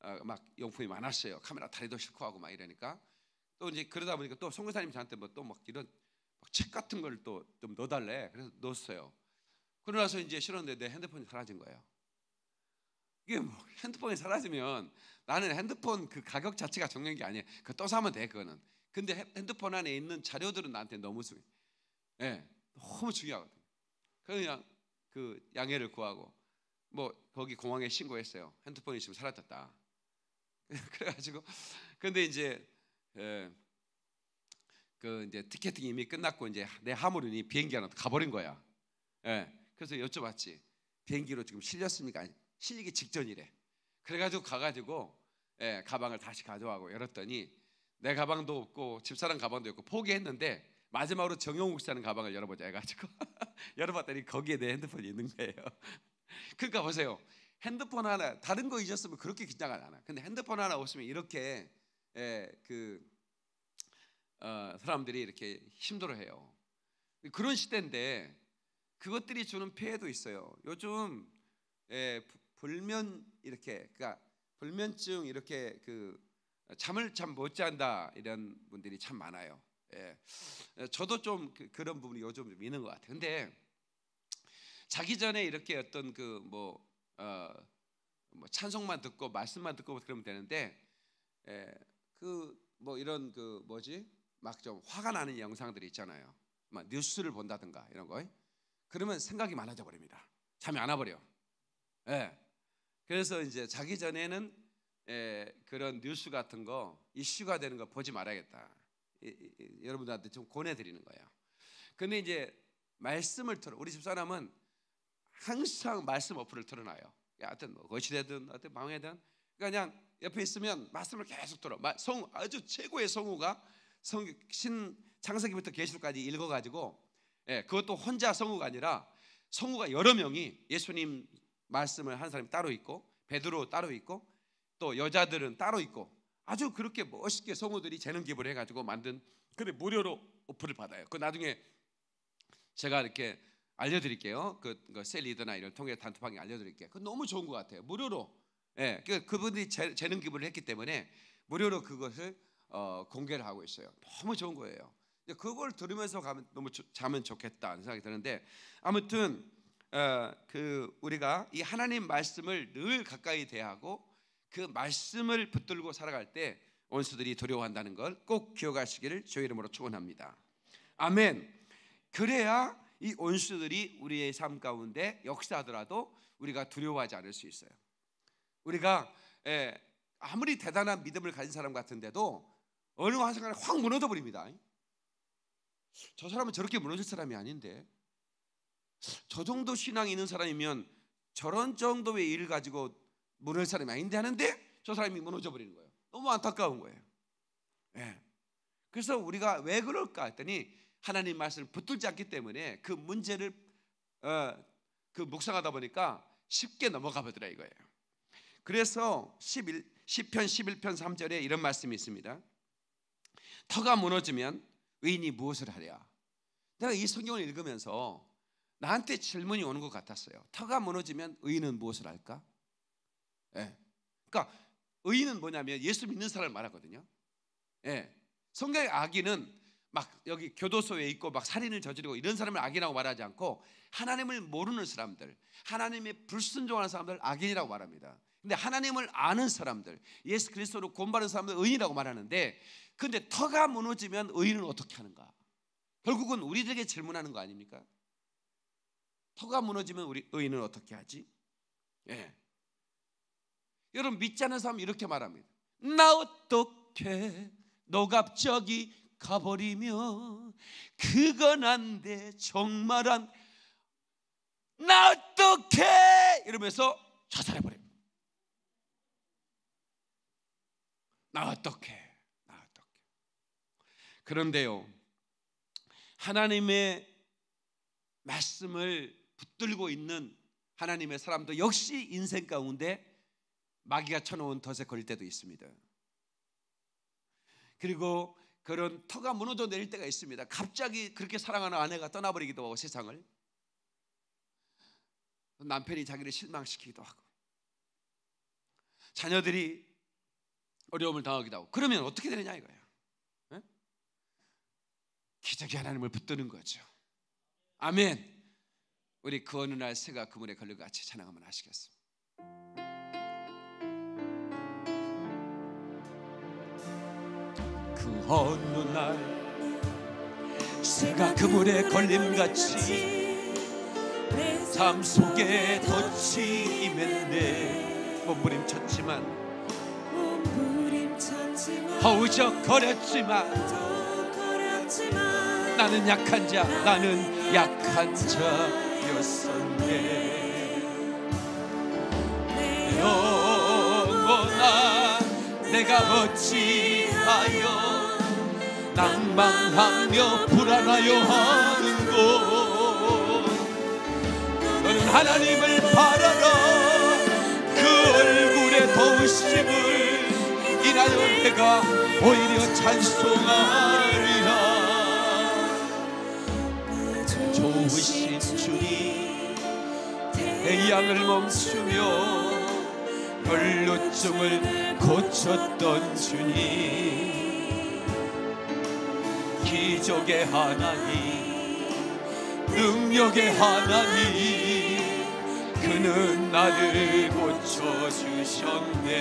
어, 막 용품이 많았어요. 카메라 다리도 싫고 하고 막 이러니까 또 이제 그러다 보니까 또 선교사님 저한테 뭐또막 이런 막책 같은 걸 또 좀 넣어달래. 그래서 넣었어요. 그러고 나서 이제 싫었는데내 핸드폰이 사라진 거예요. 이게 뭐 핸드폰이 사라지면 나는 핸드폰 그 가격 자체가 정해한게 아니에요. 그거또 사면 돼 그거는. 근데 핸드폰 안에 있는 자료들은 나한테 너무 중요. 예, 네, 너무 중요하거든. 그냥 그 양해를 구하고 뭐 거기 공항에 신고했어요. 핸드폰이 지금 사라졌다. [laughs] 그래가지고 근데 이제 예, 그 이제 티켓팅 이미 끝났고 이제 내하모르이 비행기 하나 가버린 거야. 예, 그래서 여쭤봤지. 비행기로 지금 실렸습니까? 아니, 실리기 직전이래. 그래가지고 가가지고 예, 가방을 다시 가져와고 열었더니 내 가방도 없고 집사람 가방도 없고 포기했는데 마지막으로 정용욱 씨라는 가방을 열어보자 해가지고 [laughs] 열어봤더니 거기에 내 핸드폰이 있는 거예요. [laughs] 그러니까 보세요. 핸드폰 하나 다른 거 잊었으면 그렇게 긴장 안 하나. 근데 핸드폰 하나 없으면 이렇게 예, 그 어, 사람들이 이렇게 힘들어해요. 그런 시대인데 그것들이 주는 피해도 있어요. 요즘 예, 불면 이렇게 그러니까 불면증 이렇게 그 잠을 참 못 잔다 이런 분들이 참 많아요. 예. 예 저도 좀 그, 런 부분이 요즘 좀 있는 것 같아요. 근데 자기 전에 이렇게 어떤 그뭐 어, 뭐 찬송만 듣고 말씀만 듣고 그러면 되는데 예, 그뭐 이런 그 뭐지 막 좀 화가 나는 영상들이 있잖아요. 막 뉴스를 본다든가 이런 거. 그러면 생각이 많아져 버립니다. 잠이 안 와 버려. 예. 그래서 이제 자기 전에는 에, 예, 그런 뉴스 같은 거 이슈가 되는 거 보지 말아야겠다. 이, 이, 여러분들한테 좀 권해드리는 거예요. 근데 이제 말씀을 틀어 우리 집사람은 항상 말씀 어플을 틀어놔요. 하여튼 뭐 거시되든 하여튼 방해든 그러니까 그냥 옆에 있으면 말씀을 계속 들어. 성 아주 최고의 성우가 성신 창세기부터 계시록까지 읽어가지고 예, 그것도 혼자 성우가 아니라 성우가 여러 명이 예수님 말씀을 한 사람이 따로 있고 베드로 따로 있고 또 여자들은 따로 있고 아주 그렇게 멋있게 성우들이 재능 기부를 해가지고 만든 그래 무료로 오프를 받아요. 그 나중에 제가 이렇게 알려드릴게요. 그, 그 셀리더나 이런 통해 단톡방에 알려드릴게요. 그 너무 좋은 것 같아요. 무료로 예, 그그분이 재, 재능 기부를 했기 때문에 무료로 그것을 어, 공개를 하고 있어요. 너무 좋은 거예요. 그걸 들으면서 가면 너무 자면 좋겠다 는 생각이 드는데 아무튼 어, 그 우리가 이 하나님 말씀을 늘 가까이 대하고 그 말씀을 붙들고 살아갈 때 원수들이 두려워한다는 걸 꼭 기억하시기를 저희 이름으로 축원합니다. 아멘. 그래야 이 원수들이 우리의 삶 가운데 역사하더라도 우리가 두려워하지 않을 수 있어요. 우리가 에, 예, 아무리 대단한 믿음을 가진 사람 같은데도 어느 한순간에 확 무너져 버립니다. 저 사람은 저렇게 무너질 사람이 아닌데 저 정도 신앙이 있는 사람이면 저런 정도의 일을 가지고 무너질 사람이 아닌데 하는데 저 사람이 무너져 버리는 거예요. 너무 안타까운 거예요. 예. 그래서 우리가 왜 그럴까 했더니 하나님 말씀을 붙들지 않기 때문에 그 문제를 어, 그 묵상하다 보니까 쉽게 넘어가 버더라 이거예요. 그래서 11, 10편 11편 3절에 이런 말씀이 있습니다. 터가 무너지면 의인이 무엇을 하랴? 내가 이 성경을 읽으면서 나한테 질문이 오는 것 같았어요. 터가 무너지면 의인은 무엇을 할까? 예. 그러니까 의인은 뭐냐면 예수 믿는 사람을 말하거든요. 예. 성경의 악인은 막 여기 교도소에 있고 막 살인을 저지르고 이런 사람을 악인이라고 말하지 않고 하나님을 모르는 사람들, 하나님의 불순종하는 사람들 악인이라고 말합니다. 근데 하나님을 아는 사람들, 예수 그리스도로 권받은 사람들 의인이라고 말하는데 근데 터가 무너지면 의인은 어떻게 하는가? 결국은 우리들에게 질문하는 거 아닙니까? 터가 무너지면 우리 의인은 어떻게 하지? 예. 여러분 믿지 않는 사람 이렇게 말합니다. 나 어떻게 노갑적이 가버리면 그건 안 돼. 정말 안. 나 어떻게 이러면서 자살해 버려. 나 어떻게? 나 어떻게? 그런데요. 하나님의 말씀을 붙들고 있는 하나님의 사람도 역시 인생 가운데 마귀가 쳐놓은 덫에 걸릴 때도 있습니다. 그리고 그런 터가 무너져 내릴 때가 있습니다. 갑자기 그렇게 사랑하는 아내가 떠나버리기도 하고 세상을 남편이 자기를 실망시키기도 하고 자녀들이 어려움을 당하기도 하고 그러면 어떻게 되느냐 이거예요. 기적의 하나님을 붙드는 거죠. 아멘. 우리 그 어느 날 새가 그물에 걸려 같이 찬양하면 아시겠습니다. 그 어느 날 새가 그물에 걸림 같이 잠 속에 덧치면 내 몸부림쳤지만 허우적거렸지만 나는 약한 자 나는 약한 자 하셨었네 내 영원아 내가 어찌하여 낭망하며 불안하여 하는 곳 너는 하나님을 바라라 그얼굴에 도우심을 인하여 내가 오히려 찬송하라 내 양을 멈추며 별로증을 고쳤던 주님 기적의 하나님 능력의 하나님 그는 나를 고쳐주셨네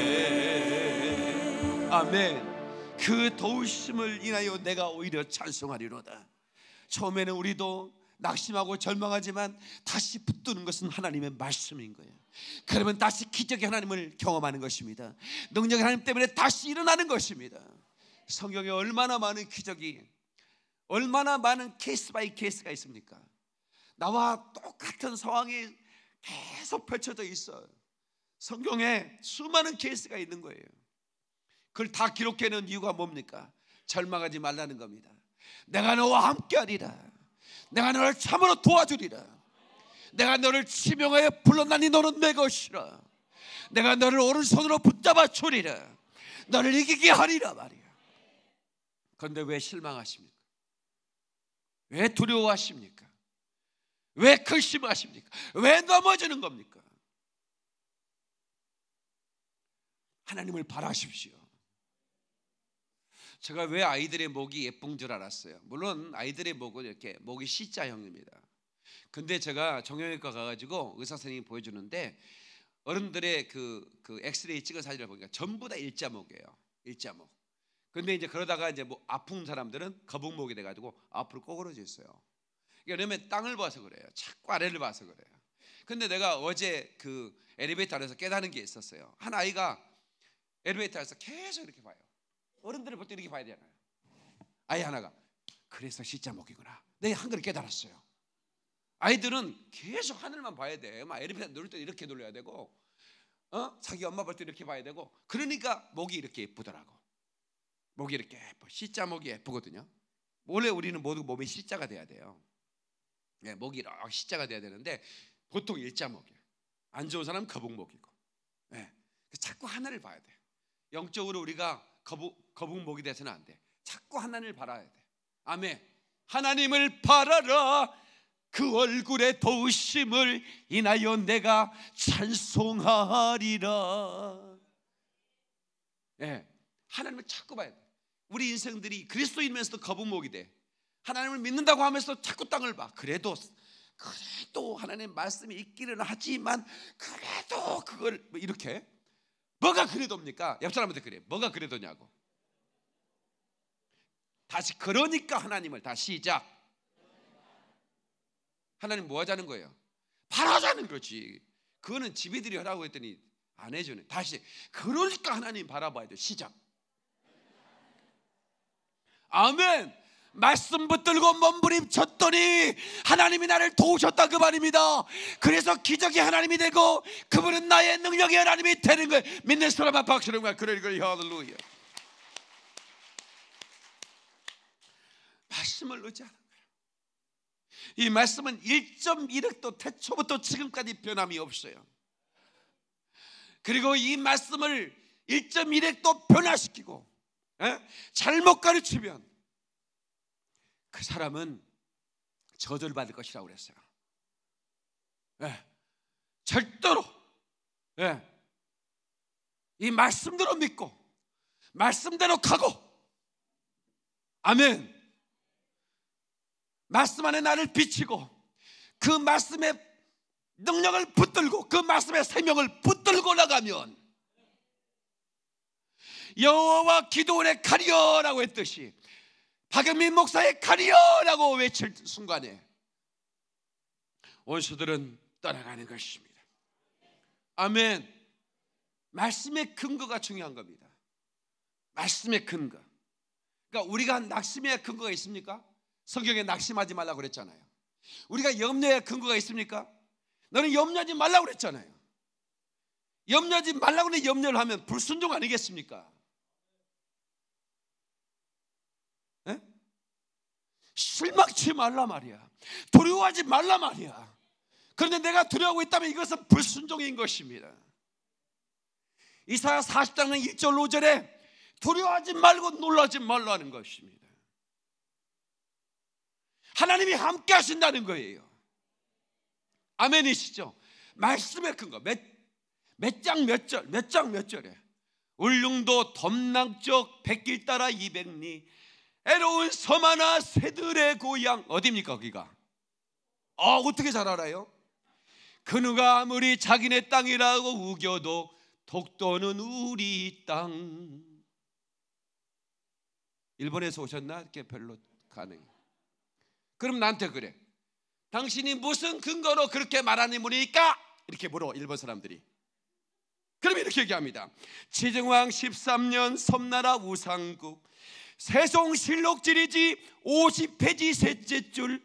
아멘 그 도우심을 인하여 내가 오히려 찬송하리로다 처음에는 우리도 낙심하고 절망하지만 다시 붙드는 것은 하나님의 말씀인 거예요. 그러면 다시 기적의 하나님을 경험하는 것입니다. 능력의 하나님 때문에 다시 일어나는 것입니다. 성경에 얼마나 많은 기적이 얼마나 많은 케이스 바이 케이스가 있습니까? 나와 똑같은 상황이 계속 펼쳐져 있어. 성경에 수많은 케이스가 있는 거예요. 그걸 다 기록해 놓은 이유가 뭡니까? 절망하지 말라는 겁니다. 내가 너와 함께하리라. 내가 너를 참으로 도와주리라. 내가 너를 치명하여 불러나니 너는 내 것이라. 내가 너를 오른손으로 붙잡아 주리라. 너를 이기게 하리라 말이야. 그런데 왜 실망하십니까? 왜 두려워하십니까? 왜 근심하십니까? 왜 넘어지는 겁니까? 하나님을 바라십시오. 제가 왜 아이들의 목이 예쁜 줄 알았어요. 물론 아이들의 목은 이렇게 목이 C자형입니다. 근데 제가 정형외과 가가지고 의사 선생님이 보여주는데 어른들의 그, 그 엑스레이 찍은 사진을 보니까 전부 다 일자목이에요. 일자목. 근데 이제 그러다가 이제 뭐 아픈 사람들은 거북목이 돼가지고 앞으로 꼬그러져 있어요. 이게 그러니까 왜냐면 땅을 봐서 그래요. 자꾸 아래를 봐서 그래요. 근데 내가 어제 그 엘리베이터 안에서 깨달은 게 있었어요. 한 아이가 엘리베이터 안에서 계속 이렇게 봐요. 어른들을 볼 때 이렇게 봐야 되잖아요. 아이 하나가 그래서 진자 먹이구나. 내 한글 깨달았어요. 아이들은 계속 하늘만 봐야 돼. 막 에르페 놀때 이렇게 놀려야 되고, 어? 자기 엄마 볼 때 이렇게 봐야 되고. 그러니까 목이 이렇게 예쁘더라고. 목이 이렇게 예뻐. C자 목이 예쁘거든요. 원래 우리는 모두 몸에 C자가 돼야 돼요. 네, 목이 이렇게 C자가 돼야 되는데 보통 일자 목이에요. 안 좋은 사람은 거북목이고. 네. 자꾸 하나를 봐야 돼요. 영적으로 우리가 거부, 거북목이 돼서는 안 돼. 자꾸 하나님을 바라야 돼. 아멘. 하나님을 바라라. 그 얼굴의 도우심을 인하여 내가 찬송하리라. 예. 네. 하나님을 자꾸 봐야 돼. 우리 인생들이 그리스도인면서도 거북목이 돼. 하나님을 믿는다고 하면서 자꾸 땅을 봐. 그래도 그래도 하나님 말씀이 있기는 하지만 그래도 그걸 뭐 이렇게 뭐가 그래도입니까? 옆 사람한테 그래. 뭐가 그래도냐고. 다시 그러니까 하나님을 다 시작. 하나님 뭐 하자는 거예요? 바로 하자는 거지. 그거는 지배들이 하라고 했더니 안 해주네. 다시 그러니까 하나님 바라봐야 돼. 시작. 아멘. 말씀 붙들고 몸부림쳤더니 하나님이 나를 도우셨다 그 말입니다. 그래서 기적이 하나님이 되고 그분은 나의 능력이 하나님이 되는 거예요. 믿는 사람만 박수를 가 그래 그래 할렐루야. 말씀을 놓지 않은 거예요. 이 말씀은 1 1억도 태초부터 지금까지 변함이 없어요. 그리고 이 말씀을 1 1억도 변화시키고 에? 예? 잘못 가르치면 그 사람은 저절받을 것이라고 그랬어요. 예, 절대로 예, 이 말씀대로 믿고 말씀대로 가고 아멘. 말씀 안에 나를 비치고 그 말씀의 능력을 붙들고 그 말씀의 생명을 붙들고 나가면 여호와 기도원에 가리어라고 했듯이 박영민 목사의 칼이여라고 외칠 순간에 원수들은 떠나가는 것입니다. 아멘. 말씀의 근거가 중요한 겁니다. 말씀의 근거. 그러니까 우리가 낙심의 근거가 있습니까? 성경에 낙심하지 말라고 그랬잖아요. 우리가 염려의 근거가 있습니까? 너는 염려하지 말라고 그랬잖아요. 염려하지 말라고 는 염려를 하면 불순종 아니겠습니까? 실망치 말라 말이야. 두려워하지 말라 말이야. 그런데 내가 두려워하고 있다면 이것은 불순종인 것입니다. 이사야 40장은 1절 5절에 두려워하지 말고 놀라지 말라는 것입니다. 하나님이 함께 하신다는 거예요. 아멘이시죠? 말씀의 큰거 몇 몇 장 몇 절, 몇 장 몇 절에 울릉도 덤낭쪽 백길 따라 200리 애로운 섬 하나 새들의 고향 어디입니까 거기가? 아 어떻게 잘 알아요? 그 누가 아무리 자기네 땅이라고 우겨도 독도는 우리 땅. 일본에서 오셨나? 이렇게 별로 가능해. 그럼 나한테 그래. 당신이 무슨 근거로 그렇게 말하는 분이니까? 이렇게 물어 일본 사람들이. 그럼 이렇게 얘기합니다. 지정왕 13년 섬나라 우상국 세송 실록질이지 50페이지 셋째 줄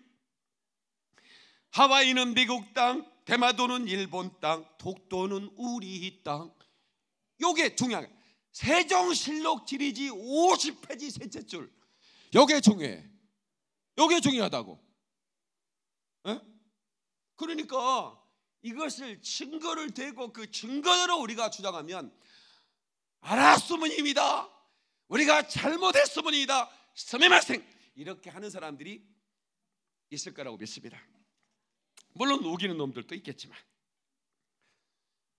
하와이는 미국 땅 대마도는 일본 땅 독도는 우리 땅 요게 중요해 세종실록질이지 50페이지 셋째 줄 요게 중요해 요게 중요하다고 에? 그러니까 이것을 증거를 대고 그 증거로 우리가 주장하면 알았으면 입니다 우리가 잘못했으므니이다. 스메마생 이렇게 하는 사람들이 있을 거라고 믿습니다. 물론 우기는 놈들도 있겠지만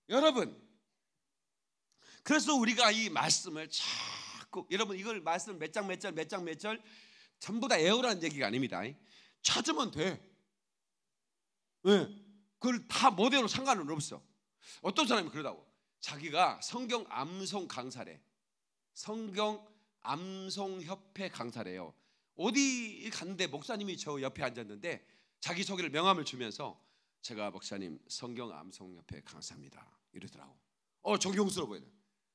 여러분 그래서 우리가 이 말씀을 자꾸 여러분 이걸 말씀 몇장몇절몇장 몇 절 전부 다 애우라는 얘기가 아닙니다. 찾으면 돼. 네. 그걸 다 모델로 상관은 없어. 어떤 사람이 그러다고 자기가 성경 암송 강사래. 성경 암송협회 강사래요. 어디 갔는데 목사님이 저 옆에 앉았는데 자기 소개를 명함을 주면서 제가 목사님 성경 암송협회 강사입니다. 이러더라고. 어 존경스러워 보이네.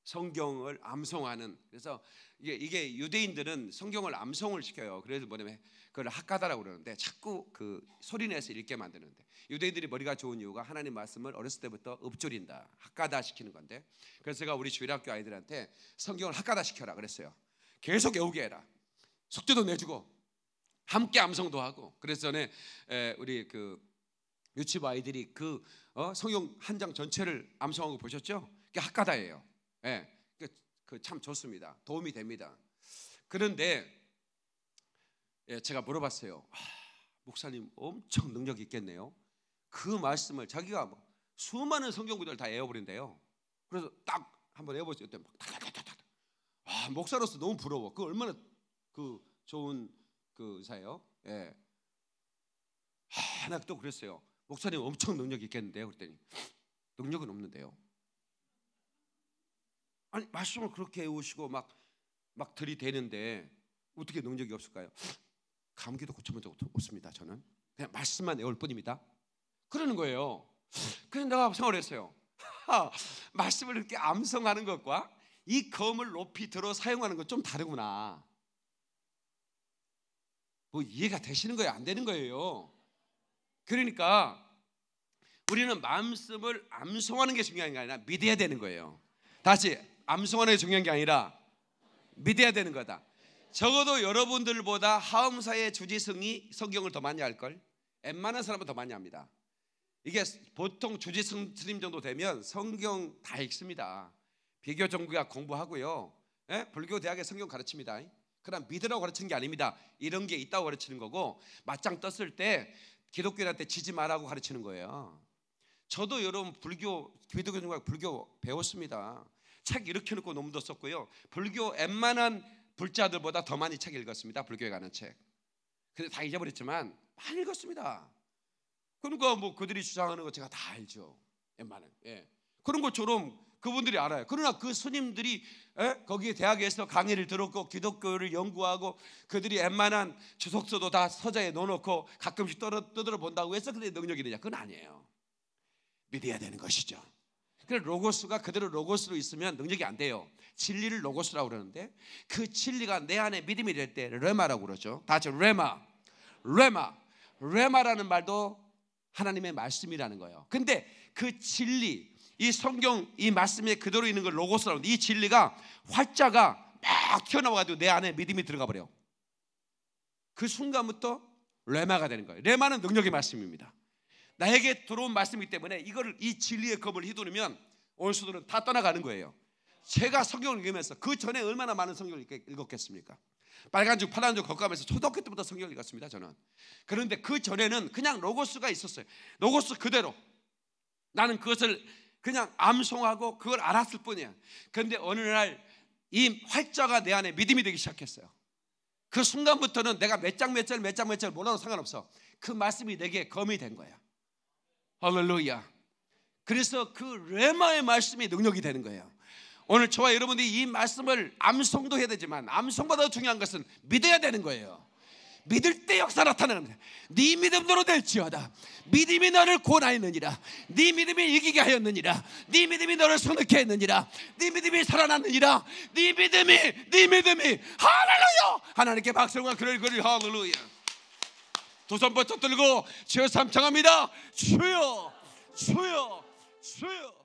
성경을 암송하는 그래서 이게, 이게 유대인들은 성경을 암송을 시켜요. 그래서 뭐냐면 그걸 학가다라고 그러는데 자꾸 그 소리내서 읽게 만드는데 유대인들이 머리가 좋은 이유가 하나님 말씀을 어렸을 때부터 읊조린다 학가다 시키는 건데 그래서 제가 우리 주일학교 아이들한테 성경을 학가다 시켜라 그랬어요. 계속 외우게 해라. 숙제도 내주고 함께 암송도 하고 그래서 전에 에, 우리 그 유치부 아이들이 그 어? 성경 한 장 전체를 암송하고 보셨죠? 그게 학가다예요. 예, 네, 그, 그참 좋습니다. 도움이 됩니다. 그런데 예, 제가 물어봤어요. 아, 목사님 엄청 능력 있겠네요. 그 말씀을 자기가 뭐 수많은 성경 구절 다 외워버린대요. 그래서 딱 한번 외워보세요. 막다탁탁탁 아, 목사로서 너무 부러워. 그 얼마나 그 좋은 그 의사예요. 예. 하나 아, 또 그랬어요. 목사님 엄청 능력 있겠는데요. 그랬더니 능력은 없는데요. 아니 말씀을 그렇게 해오시고막 막 들이대는데 어떻게 능력이 없을까요? 감기도 고쳐본 적 없습니다. 저는 그냥 말씀만 외울 뿐입니다. 그러는 거예요. 그래서 내가 생각을 했어요. 하, 말씀을 이렇게 암송하는 것과 이 검을 높이 들어 사용하는 것 좀 다르구나. 뭐 이해가 되시는 거예요? 안 되는 거예요? 그러니까 우리는 말씀을 암송하는 게 중요한 게 아니라 믿어야 되는 거예요. 다시 암송환에 중요한 게 아니라 믿어야 되는 거다. 적어도 여러분들보다 하음사의 주지성이 성경을 더 많이 할걸 웬만한 사람은 더 많이 합니다 이게 보통 주지성 스님 정도 되면 성경 다 읽습니다 비교 종교가 공부하고요 예? 불교 대학에 성경 가르칩니다 그럼 믿으라고 가르치는 게 아닙니다 이런 게 있다고 가르치는 거고 맞짱 떴을 때 기독교인한테 지지 말라고 가르치는 거예요 저도 여러분 불교 기독교 종교 학 불교 배웠습니다 책 이렇게 놓고 논문도 썼고요. 불교 웬만한 불자들보다 더 많이 책 읽었습니다. 불교에 관한 책. 근데 다 잊어버렸지만 많이 읽었습니다. 그러니까 뭐 그들이 주장하는 거 제가 다 알죠. 웬만한. 예. 그런 것처럼 그분들이 알아요. 그러나 그 스님들이 에? 예? 거기에 대학에서 강의를 들었고 기독교를 연구하고 그들이 웬만한 주석서도 다 서재에 넣어놓고 가끔씩 떠들어 본다고 해서 그게 능력이 되냐? 그건 아니에요. 믿어야 되는 것이죠. 그러니까 로고스가 그대로 로고스로 있으면 능력이 안 돼요. 진리를 로고스라고 그러는데 그 진리가 내 안에 믿음이 될 때 레마라고 그러죠. 다 같이 레마. 레마. 레마라는 말도 하나님의 말씀이라는 거예요. 근데 그 진리, 이 성경 이 말씀에 그대로 있는 걸 로고스라고 하는데 이 진리가 활자가 막 튀어나와 가지고 내 안에 믿음이 들어가 버려요. 그 순간부터 레마가 되는 거예요. 레마는 능력의 말씀입니다. 나에게 들어온 말씀이기 때문에 이거를 이 진리의 겁을 휘두르면 원수들은 다 떠나가는 거예요. 제가 성경을 읽으면서 그 전에 얼마나 많은 성경을 읽었겠습니까? 빨간 줄, 파란 줄 걷가면서 초등학교 때부터 성경을 읽었습니다. 저는. 그런데 그 전에는 그냥 로고스가 있었어요. 로고스 그대로. 나는 그것을 그냥 암송하고 그걸 알았을 뿐이야. 그런데 어느 날 이 활자가 내 안에 믿음이 되기 시작했어요. 그 순간부터는 내가 몇 장 몇 절 몇 장 몇 절 몰라도 상관없어. 그 말씀이 내게 검이 된 거야. 할렐루야. 그래서 그 레마의 말씀이 능력이 되는 거예요. 오늘 저와 여러분들이 이 말씀을 암송도 해야 되지만 암송보다 중요한 것은 믿어야 되는 거예요. 믿을 때 역사 나타나는 거야. 네 믿음대로 될지어다. 믿음이 너를 고나했느니라. 네 믿음이 이기게 하였느니라. 네 믿음이 너를 소득케 했느니라. 네 믿음이 살아났느니라. 네 믿음이 네 믿음이 할렐루야. 하나님께 박수와 그를 그를 할렐루야. 두손 붙어 들고 주여 삼창합니다 주여 주여 주여